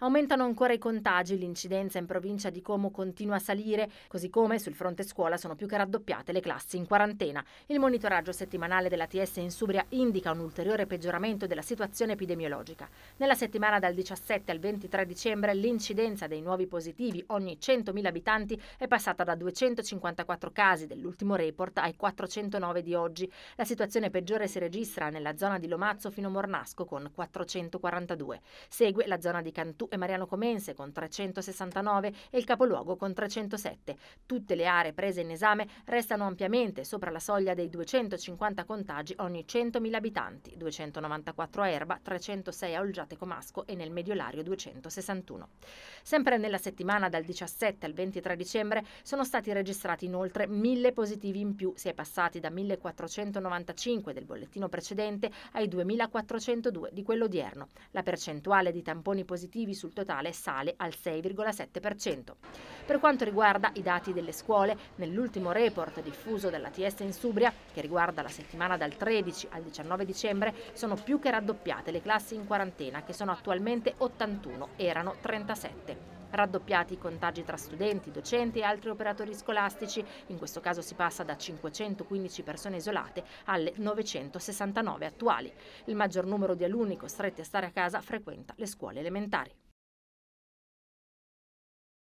Aumentano ancora i contagi, l'incidenza in provincia di Como continua a salire, così come sul fronte scuola sono più che raddoppiate le classi in quarantena. Il monitoraggio settimanale della TS in Subria indica un ulteriore peggioramento della situazione epidemiologica. Nella settimana dal 17 al 23 dicembre l'incidenza dei nuovi positivi ogni 100.000 abitanti è passata da 254 casi dell'ultimo report ai 409 di oggi. La situazione peggiore si registra nella zona di Lomazzo fino a Mornasco con 442. Segue la zona di Cantù e Mariano Comense con 369 e il capoluogo con 307. Tutte le aree prese in esame restano ampiamente sopra la soglia dei 250 contagi ogni 100.000 abitanti, 294 a Erba, 306 a Olgiate Comasco e nel Mediolario 261. Sempre nella settimana dal 17 al 23 dicembre sono stati registrati inoltre 1.000 positivi in più, si è passati da 1.495 del bollettino precedente ai 2.402 di quello odierno. La percentuale di tamponi positivi sul totale sale al 6,7%. Per quanto riguarda i dati delle scuole, nell'ultimo report diffuso dalla TS in Subria, che riguarda la settimana dal 13 al 19 dicembre, sono più che raddoppiate le classi in quarantena, che sono attualmente 81, erano 37. Raddoppiati i contagi tra studenti, docenti e altri operatori scolastici, in questo caso si passa da 515 persone isolate alle 969 attuali. Il maggior numero di alunni costretti a stare a casa frequenta le scuole elementari.